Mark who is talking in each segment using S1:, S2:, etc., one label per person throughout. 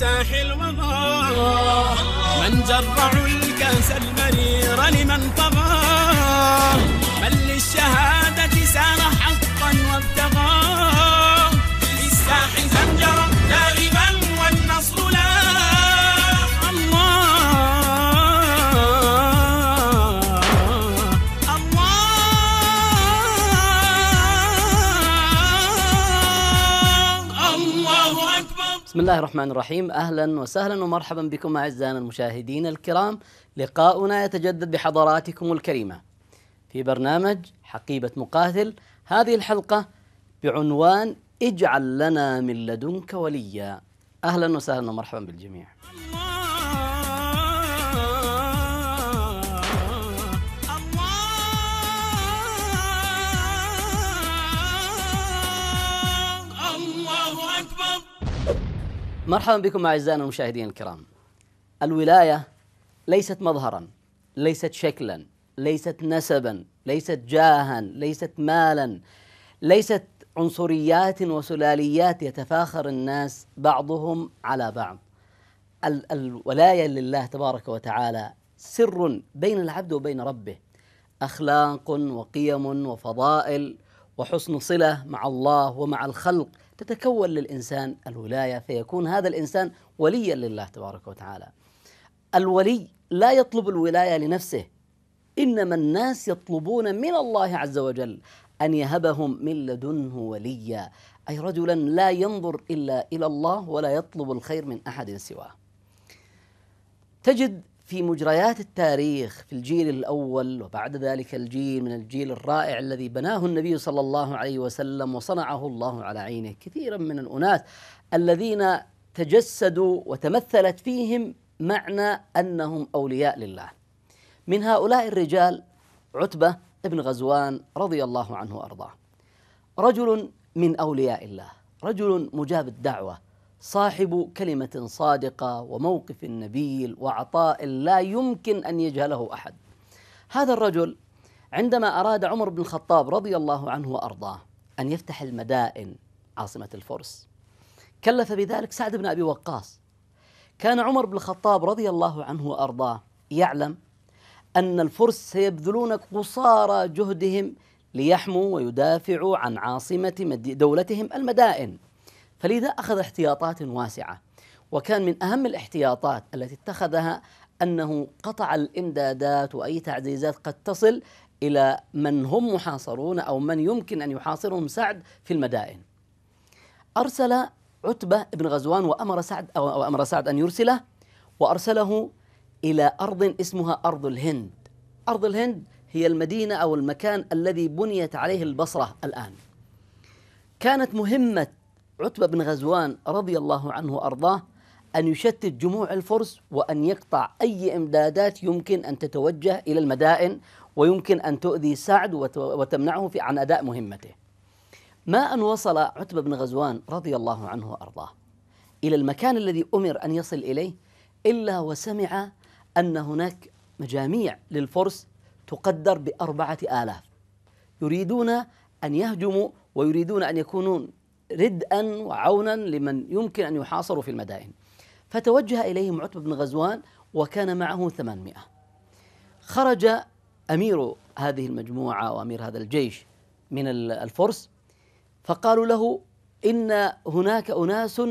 S1: ساحل وضاء من جرع الكاس المرير لمن طغى من للشهادة سار حقا وابتغى
S2: الله الرحمن الرحيم اهلا وسهلا ومرحبا بكم اعزائنا المشاهدين الكرام لقاؤنا يتجدد بحضراتكم الكريمه في برنامج حقيبه مقاتل هذه الحلقه بعنوان اجعل لنا من لدنك وليا اهلا وسهلا ومرحبا بالجميع الله مرحبا بكم اعزائنا المشاهدين الكرام. الولايه ليست مظهرا، ليست شكلا، ليست نسبا، ليست جاها، ليست مالا، ليست عنصريات وسلاليات يتفاخر الناس بعضهم على بعض. ال- الولايه لله تبارك وتعالى سر بين العبد وبين ربه. اخلاق وقيم وفضائل وحسن صله مع الله ومع الخلق تتكون للإنسان الولاية فيكون هذا الإنسان وليا لله تبارك وتعالى الولي لا يطلب الولاية لنفسه إنما الناس يطلبون من الله عز وجل أن يهبهم من لدنه وليا أي رجلا لا ينظر إلا إلى الله ولا يطلب الخير من أحد سواه تجد في مجريات التاريخ في الجيل الاول وبعد ذلك الجيل من الجيل الرائع الذي بناه النبي صلى الله عليه وسلم وصنعه الله على عينه كثيرا من الاناس الذين تجسدوا وتمثلت فيهم معنى انهم اولياء لله. من هؤلاء الرجال عتبه بن غزوان رضي الله عنه وارضاه. رجل من اولياء الله، رجل مجاب الدعوه، صاحب كلمة صادقة وموقف نبيل وعطاء لا يمكن أن يجهله أحد هذا الرجل عندما أراد عمر بن الخطاب رضي الله عنه وأرضاه أن يفتح المدائن عاصمة الفرس كلف بذلك سعد بن أبي وقاص كان عمر بن الخطاب رضي الله عنه وأرضاه يعلم أن الفرس سيبذلون قصارى جهدهم ليحموا ويدافعوا عن عاصمة دولتهم المدائن فلذا أخذ احتياطات واسعة وكان من أهم الاحتياطات التي اتخذها أنه قطع الإمدادات وأي تعزيزات قد تصل إلى من هم محاصرون أو من يمكن أن يحاصرهم سعد في المدائن أرسل عتبة بن غزوان وأمر سعد أو أمر سعد أن يرسله وأرسله إلى أرض اسمها أرض الهند أرض الهند هي المدينة أو المكان الذي بنيت عليه البصرة الآن كانت مهمة عتبة بن غزوان رضي الله عنه أرضاه أن يشتت جموع الفرس وأن يقطع أي إمدادات يمكن أن تتوجه إلى المدائن ويمكن أن تؤذي سعد وتمنعه في عن أداء مهمته ما أن وصل عتبة بن غزوان رضي الله عنه وأرضاه إلى المكان الذي أمر أن يصل إليه إلا وسمع أن هناك مجاميع للفرس تقدر بأربعة آلاف يريدون أن يهجموا ويريدون أن يكونون ردءا وعونا لمن يمكن أن يحاصروا في المدائن فتوجه إليهم عتبة بن غزوان وكان معه ثمانمائة خرج أمير هذه المجموعة وأمير هذا الجيش من الفرس فقالوا له إن هناك أناس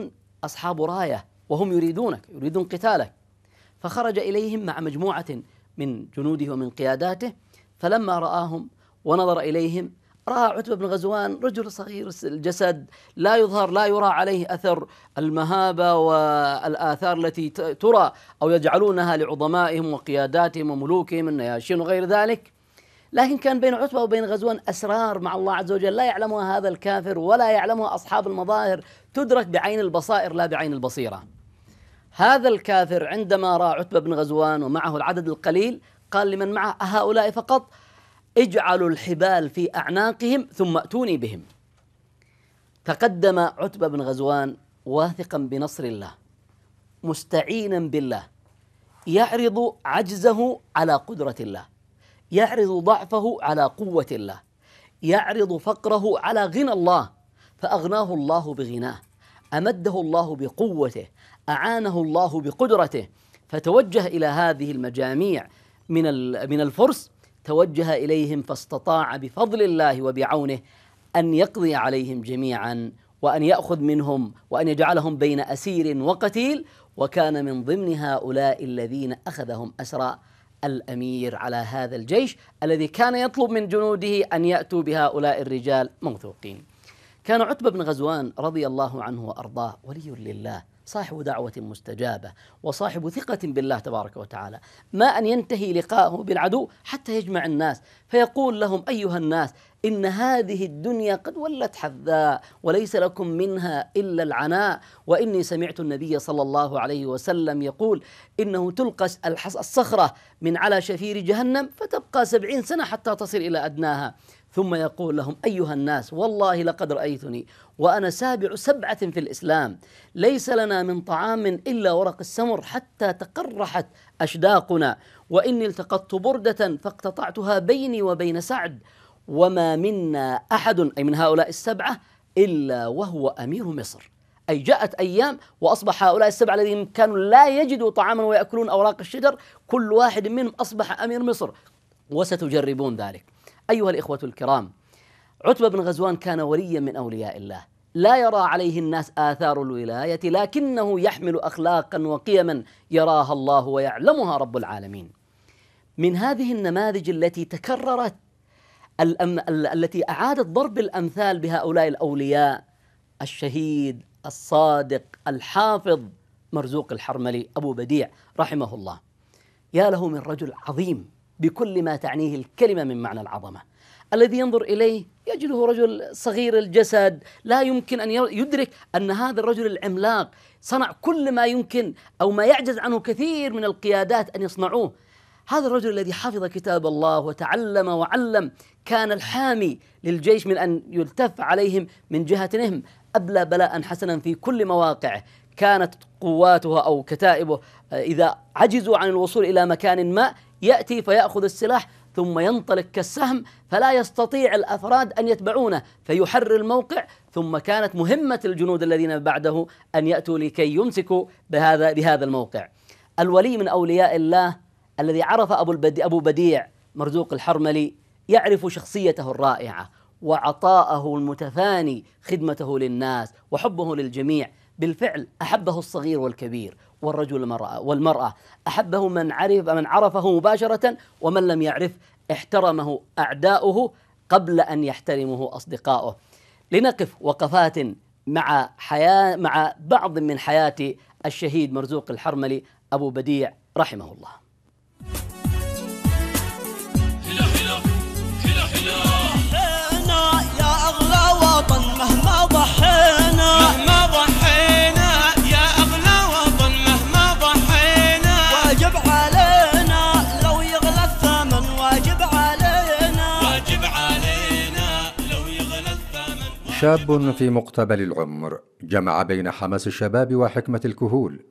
S2: أصحاب راية وهم يريدونك يريدون قتالك فخرج إليهم مع مجموعة من جنوده ومن قياداته فلما رآهم ونظر إليهم راى عتبه بن غزوان رجل صغير الجسد لا يظهر لا يرى عليه اثر المهابه والاثار التي ترى او يجعلونها لعظمائهم وقياداتهم وملوكهم النياشين وغير ذلك لكن كان بين عتبه وبين غزوان اسرار مع الله عز وجل لا يعلمها هذا الكافر ولا يعلمها اصحاب المظاهر تدرك بعين البصائر لا بعين البصيره. هذا الكافر عندما راى عتبه بن غزوان ومعه العدد القليل قال لمن معه اهؤلاء فقط؟ اجعلوا الحبال في أعناقهم ثم أتوني بهم تقدم عتبة بن غزوان واثقا بنصر الله مستعينا بالله يعرض عجزه على قدرة الله يعرض ضعفه على قوة الله يعرض فقره على غنى الله فأغناه الله بغناه أمده الله بقوته أعانه الله بقدرته فتوجه إلى هذه المجاميع من من الفرس توجه اليهم فاستطاع بفضل الله وبعونه ان يقضي عليهم جميعا وان ياخذ منهم وان يجعلهم بين اسير وقتيل وكان من ضمن هؤلاء الذين اخذهم اسرى الامير على هذا الجيش الذي كان يطلب من جنوده ان ياتوا بهؤلاء الرجال موثوقين. كان عتبه بن غزوان رضي الله عنه وارضاه ولي لله صاحب دعوة مستجابة وصاحب ثقة بالله تبارك وتعالى ما أن ينتهي لقاءه بالعدو حتى يجمع الناس فيقول لهم أيها الناس إن هذه الدنيا قد ولت حذاء وليس لكم منها إلا العناء وإني سمعت النبي صلى الله عليه وسلم يقول إنه تلقى الصخرة من على شفير جهنم فتبقى سبعين سنة حتى تصل إلى أدناها ثم يقول لهم أيها الناس والله لقد رأيتني وأنا سابع سبعة في الإسلام ليس لنا من طعام إلا ورق السمر حتى تقرحت أشداقنا وإني التقطت بردة فاقتطعتها بيني وبين سعد وما منا أحد أي من هؤلاء السبعة إلا وهو أمير مصر أي جاءت أيام وأصبح هؤلاء السبعة الذين كانوا لا يجدوا طعاما ويأكلون أوراق الشجر كل واحد منهم أصبح أمير مصر وستجربون ذلك أيها الإخوة الكرام عتبة بن غزوان كان وليا من أولياء الله لا يرى عليه الناس آثار الولاية لكنه يحمل أخلاقا وقيما يراها الله ويعلمها رب العالمين من هذه النماذج التي تكررت الأم... التي أعادت ضرب الأمثال بهؤلاء الأولياء الشهيد الصادق الحافظ مرزوق الحرملي أبو بديع رحمه الله يا له من رجل عظيم بكل ما تعنيه الكلمة من معنى العظمة الذي ينظر إليه يجده رجل صغير الجسد لا يمكن أن يدرك أن هذا الرجل العملاق صنع كل ما يمكن أو ما يعجز عنه كثير من القيادات أن يصنعوه هذا الرجل الذي حفظ كتاب الله وتعلم وعلم كان الحامي للجيش من أن يلتف عليهم من جهتهم أبلى بلاء حسنا في كل مواقعه كانت قواتها أو كتائبه إذا عجزوا عن الوصول إلى مكان ما يأتي فيأخذ السلاح ثم ينطلق كالسهم فلا يستطيع الافراد ان يتبعونه فيحر الموقع ثم كانت مهمه الجنود الذين بعده ان ياتوا لكي يمسكوا بهذا بهذا الموقع. الولي من اولياء الله الذي عرف ابو البديع ابو بديع مرزوق الحرملي يعرف شخصيته الرائعه وعطاءه المتفاني خدمته للناس وحبه للجميع بالفعل أحبه الصغير والكبير والرجل والمرأة, والمرأة أحبه من عرف من عرفه مباشرة ومن لم يعرف احترمه أعداؤه قبل أن يحترمه أصدقاؤه لنقف وقفات مع حياة مع بعض من حياة الشهيد مرزوق الحرملي أبو بديع رحمه الله
S3: شاب في مقتبل العمر جمع بين حماس الشباب وحكمة الكهول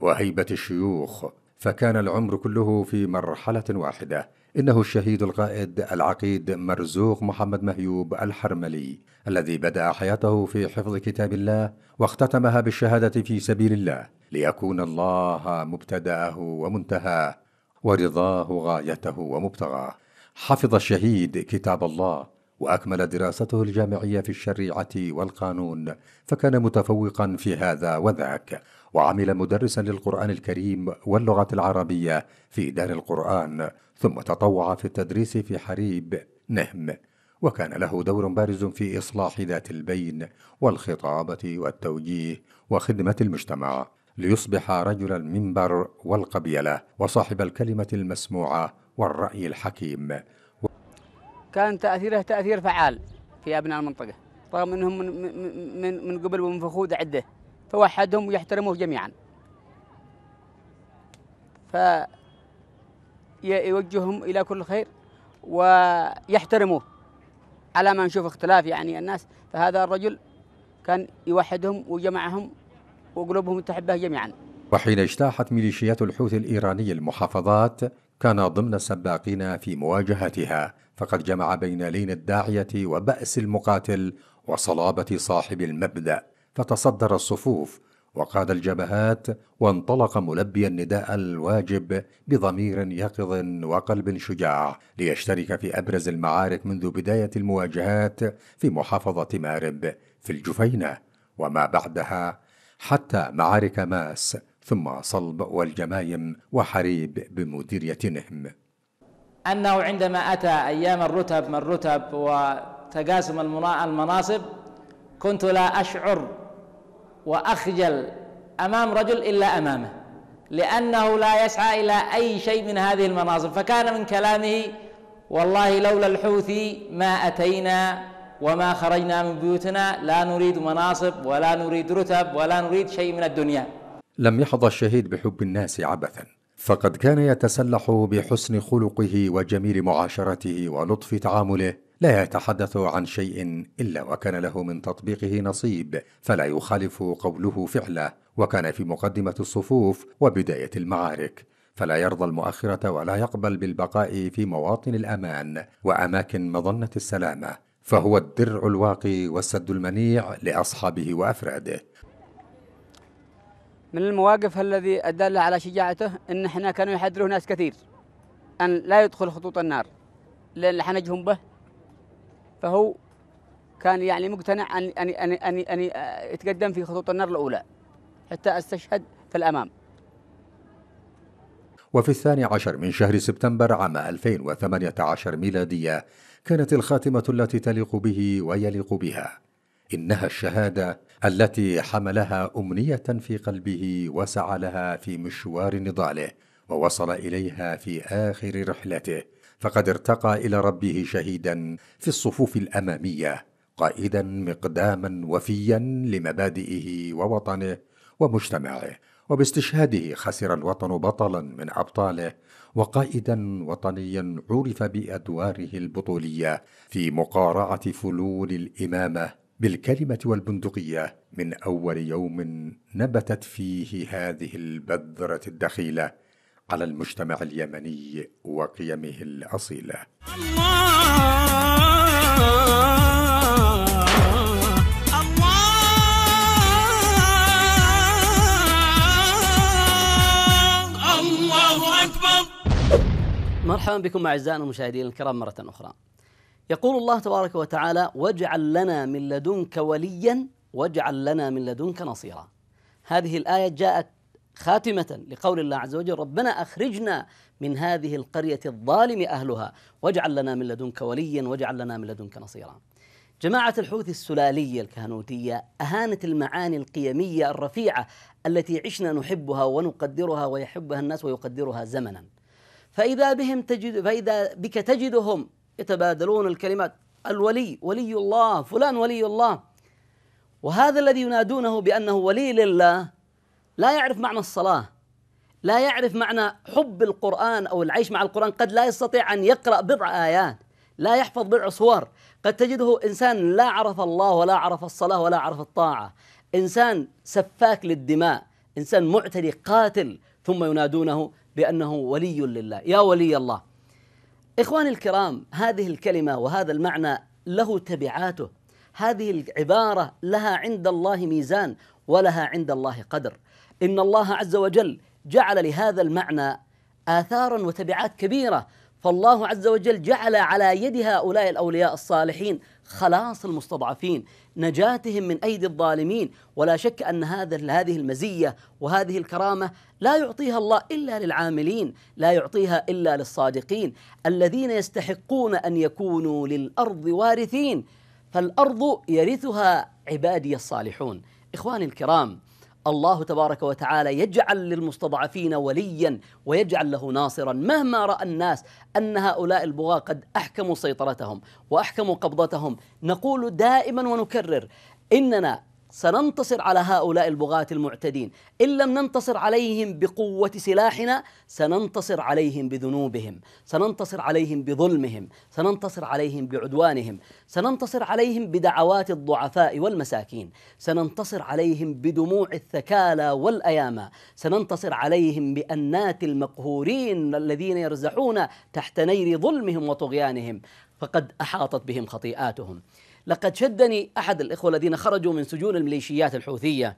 S3: وهيبة الشيوخ فكان العمر كله في مرحلة واحدة إنه الشهيد القائد العقيد مرزوق محمد مهيوب الحرملي الذي بدأ حياته في حفظ كتاب الله واختتمها بالشهادة في سبيل الله ليكون الله مبتدأه ومنتهاه ورضاه غايته ومبتغاه حفظ الشهيد كتاب الله واكمل دراسته الجامعيه في الشريعه والقانون فكان متفوقا في هذا وذاك وعمل مدرسا للقران الكريم واللغه العربيه في دار القران ثم تطوع في التدريس في حريب نهم وكان له دور بارز في اصلاح ذات البين والخطابه والتوجيه وخدمه المجتمع ليصبح رجل المنبر والقبيله وصاحب الكلمه المسموعه والراي الحكيم
S1: كان تأثيره تأثير فعال في أبناء المنطقة رغم أنهم من, من, من قبل ومن فخوذ عدة فوحدهم ويحترموه جميعا ف يوجههم إلى كل خير ويحترموه على ما نشوف اختلاف يعني الناس فهذا الرجل كان يوحدهم وجمعهم وقلوبهم تحبه جميعا
S3: وحين اجتاحت ميليشيات الحوثي الإيراني المحافظات كان ضمن السباقين في مواجهتها فقد جمع بين لين الداعية وبأس المقاتل وصلابة صاحب المبدأ فتصدر الصفوف وقاد الجبهات وانطلق ملبيا نداء الواجب بضمير يقظ وقلب شجاع ليشترك في ابرز المعارك منذ بدايه المواجهات في محافظه مارب في الجفينه وما بعدها حتى معارك ماس ثم صلب والجمايم وحريب بمديريه نهم
S1: أنه عندما أتى أيام الرتب من الرتب وتقاسم المناصب كنت لا أشعر
S2: وأخجل أمام رجل إلا أمامه لأنه لا يسعى إلى أي شيء من هذه المناصب فكان من كلامه والله لولا الحوثي ما
S1: أتينا وما خرجنا من بيوتنا لا نريد مناصب ولا نريد رتب ولا نريد شيء من الدنيا
S3: لم يحظى الشهيد بحب الناس عبثاً فقد كان يتسلح بحسن خلقه وجميل معاشرته ولطف تعامله لا يتحدث عن شيء الا وكان له من تطبيقه نصيب فلا يخالف قوله فعله وكان في مقدمه الصفوف وبدايه المعارك فلا يرضى المؤخره ولا يقبل بالبقاء في مواطن الامان واماكن مظنه السلامه فهو الدرع الواقي والسد المنيع لاصحابه وافراده
S1: من المواقف الذي الدالة على شجاعته إن إحنا كانوا يحذروا ناس كثير أن لا يدخل خطوط النار لأن حنجهم به فهو كان يعني مقتنع أن أن أن أن, أن يتقدم في خطوط النار الأولى حتى استشهد في الأمام
S3: وفي الثاني عشر من شهر سبتمبر عام 2018 ميلادية كانت الخاتمة التي تليق به ويليق بها انها الشهاده التي حملها امنيه في قلبه وسعى لها في مشوار نضاله ووصل اليها في اخر رحلته فقد ارتقى الى ربه شهيدا في الصفوف الاماميه قائدا مقداما وفيا لمبادئه ووطنه ومجتمعه وباستشهاده خسر الوطن بطلا من ابطاله وقائدا وطنيا عرف بادواره البطوليه في مقارعه فلول الامامه بالكلمة والبندقية من أول يوم نبتت فيه هذه البذرة الدخيلة على المجتمع اليمني وقيمه الأصيلة. الله
S2: مرحبا بكم اعزائنا المشاهدين الكرام مره اخرى. يقول الله تبارك وتعالى واجعل لنا من لدنك وليا واجعل لنا من لدنك نصيرا هذه الآية جاءت خاتمة لقول الله عز وجل ربنا أخرجنا من هذه القرية الظالم أهلها واجعل لنا من لدنك وليا واجعل لنا من لدنك نصيرا جماعة الحوث السلالية الكهنوتية أهانت المعاني القيمية الرفيعة التي عشنا نحبها ونقدرها ويحبها الناس ويقدرها زمنا فإذا بهم تجد فإذا بك تجدهم يتبادلون الكلمات الولي ولي الله فلان ولي الله وهذا الذي ينادونه بانه ولي لله لا يعرف معنى الصلاه لا يعرف معنى حب القران او العيش مع القران قد لا يستطيع ان يقرا بضع ايات لا يحفظ بضع صور قد تجده انسان لا عرف الله ولا عرف الصلاه ولا عرف الطاعه انسان سفاك للدماء انسان معتدي قاتل ثم ينادونه بانه ولي لله يا ولي الله إخواني الكرام هذه الكلمة وهذا المعنى له تبعاته هذه العبارة لها عند الله ميزان ولها عند الله قدر إن الله عز وجل جعل لهذا المعنى آثارا وتبعات كبيرة فالله عز وجل جعل على يد هؤلاء الاولياء الصالحين خلاص المستضعفين نجاتهم من ايدي الظالمين ولا شك ان هذا هذه المزيه وهذه الكرامه لا يعطيها الله الا للعاملين لا يعطيها الا للصادقين الذين يستحقون ان يكونوا للارض وارثين فالارض يرثها عبادي الصالحون اخواني الكرام الله تبارك وتعالى يجعل للمستضعفين وليا ويجعل له ناصرا مهما راى الناس ان هؤلاء البغاة قد احكموا سيطرتهم واحكموا قبضتهم نقول دائما ونكرر اننا سننتصر على هؤلاء البغاة المعتدين إن لم ننتصر عليهم بقوة سلاحنا سننتصر عليهم بذنوبهم سننتصر عليهم بظلمهم سننتصر عليهم بعدوانهم سننتصر عليهم بدعوات الضعفاء والمساكين سننتصر عليهم بدموع الثكالى والأيامى سننتصر عليهم بأنات المقهورين الذين يرزحون تحت نير ظلمهم وطغيانهم فقد أحاطت بهم خطيئاتهم لقد شدني أحد الإخوة الذين خرجوا من سجون الميليشيات الحوثية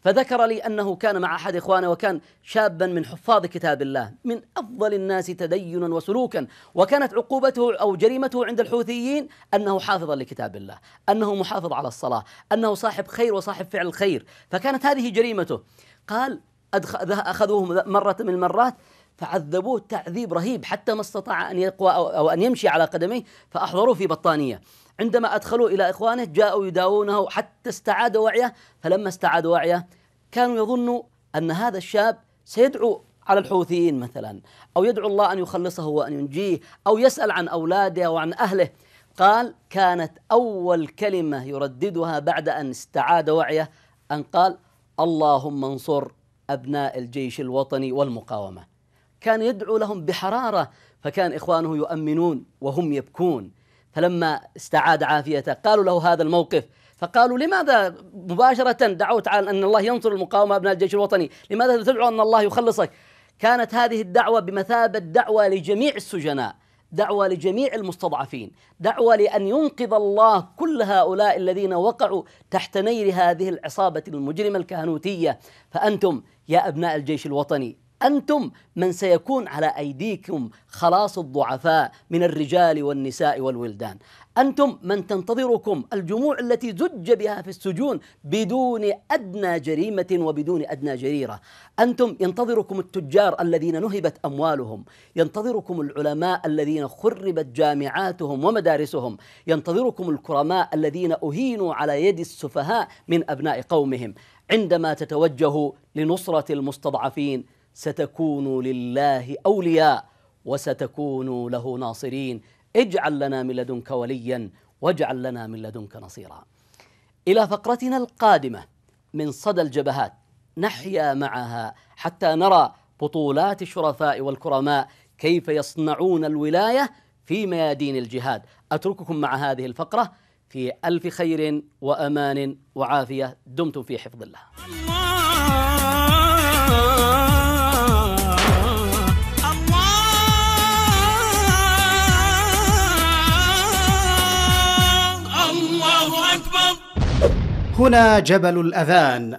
S2: فذكر لي أنه كان مع أحد إخوانه وكان شابا من حفاظ كتاب الله من أفضل الناس تدينا وسلوكا وكانت عقوبته أو جريمته عند الحوثيين أنه حافظا لكتاب الله أنه محافظ على الصلاة أنه صاحب خير وصاحب فعل الخير فكانت هذه جريمته قال أخذوه مرة من المرات فعذبوه تعذيب رهيب حتى ما استطاع أن يقوى أو أن يمشي على قدميه فأحضروه في بطانية عندما أدخلوا إلى إخوانه جاءوا يداوونه حتى استعاد وعيه فلما استعاد وعيه كانوا يظنوا أن هذا الشاب سيدعو على الحوثيين مثلا أو يدعو الله أن يخلصه وأن ينجيه أو يسأل عن أولاده أو عن أهله قال كانت أول كلمة يرددها بعد أن استعاد وعيه أن قال اللهم انصر أبناء الجيش الوطني والمقاومة كان يدعو لهم بحرارة فكان إخوانه يؤمنون وهم يبكون فلما استعاد عافيته قالوا له هذا الموقف فقالوا لماذا مباشرة دعوت على أن الله ينصر المقاومة أبناء الجيش الوطني لماذا تدعو أن الله يخلصك كانت هذه الدعوة بمثابة دعوة لجميع السجناء دعوة لجميع المستضعفين دعوة لأن ينقذ الله كل هؤلاء الذين وقعوا تحت نير هذه العصابة المجرمة الكهنوتية فأنتم يا أبناء الجيش الوطني أنتم من سيكون على أيديكم خلاص الضعفاء من الرجال والنساء والولدان أنتم من تنتظركم الجموع التي زج بها في السجون بدون أدنى جريمة وبدون أدنى جريرة أنتم ينتظركم التجار الذين نهبت أموالهم ينتظركم العلماء الذين خربت جامعاتهم ومدارسهم ينتظركم الكرماء الذين أهينوا على يد السفهاء من أبناء قومهم عندما تتوجهوا لنصرة المستضعفين ستكونوا لله أولياء وستكونوا له ناصرين اجعل لنا من لدنك وليا واجعل لنا من لدنك نصيرا إلى فقرتنا القادمة من صدى الجبهات نحيا معها حتى نرى بطولات الشرفاء والكرماء كيف يصنعون الولاية في ميادين الجهاد أترككم مع هذه الفقرة في ألف خير وأمان وعافية دمتم في حفظ الله
S1: هنا جبل الأذان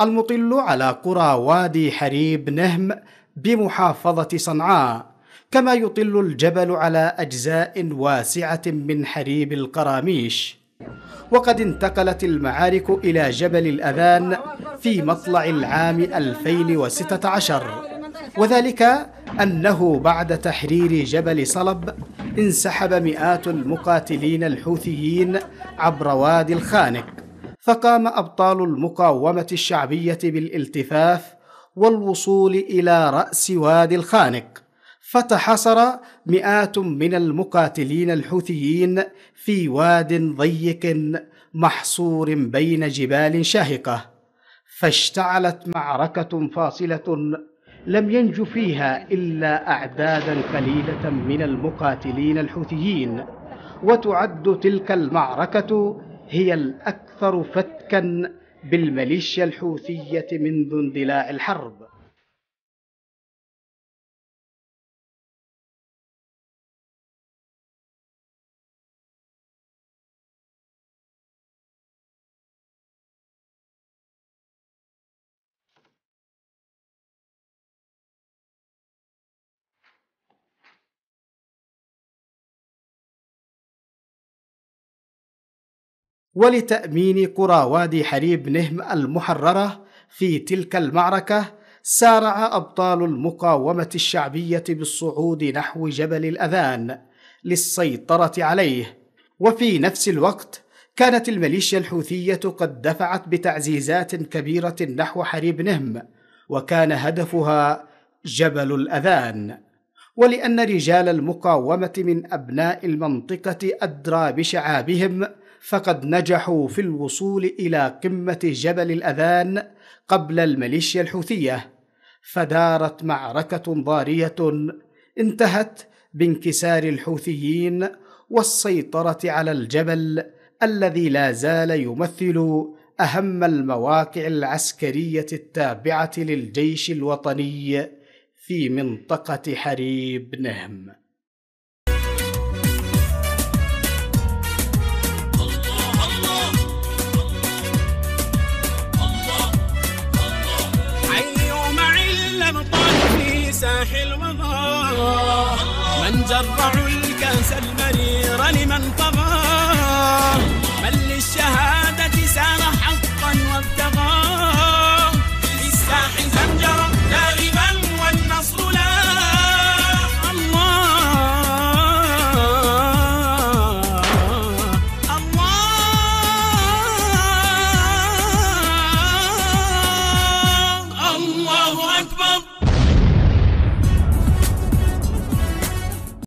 S1: المطل على قرى وادي حريب نهم بمحافظة صنعاء كما يطل الجبل على أجزاء واسعة من حريب القراميش وقد انتقلت المعارك إلى جبل الأذان في مطلع العام 2016 وذلك أنه بعد تحرير جبل صلب انسحب مئات المقاتلين الحوثيين عبر وادي الخانق فقام أبطال المقاومة الشعبية بالالتفاف والوصول إلى رأس وادي الخانق فتحصر مئات من المقاتلين الحوثيين في واد ضيق محصور بين جبال شاهقة فاشتعلت معركة فاصلة لم ينج فيها إلا أعدادا قليلة من المقاتلين الحوثيين وتعد تلك المعركة هي الأكبر أكثر فتكا بالميليشيا الحوثية منذ اندلاع الحرب ولتأمين قرى وادي حريب نهم المحررة في تلك المعركة سارع أبطال المقاومة الشعبية بالصعود نحو جبل الأذان للسيطرة عليه وفي نفس الوقت كانت الميليشيا الحوثية قد دفعت بتعزيزات كبيرة نحو حريب نهم وكان هدفها جبل الأذان ولأن رجال المقاومة من أبناء المنطقة أدرى بشعابهم فقد نجحوا في الوصول إلى قمة جبل الأذان قبل الميليشيا الحوثية فدارت معركة ضارية انتهت بانكسار الحوثيين والسيطرة على الجبل الذي لا زال يمثل أهم المواقع العسكرية التابعة للجيش الوطني في منطقة حريب نهم الساحل وضاع من جرع الكاس المريرة لمن طغى من للشهادة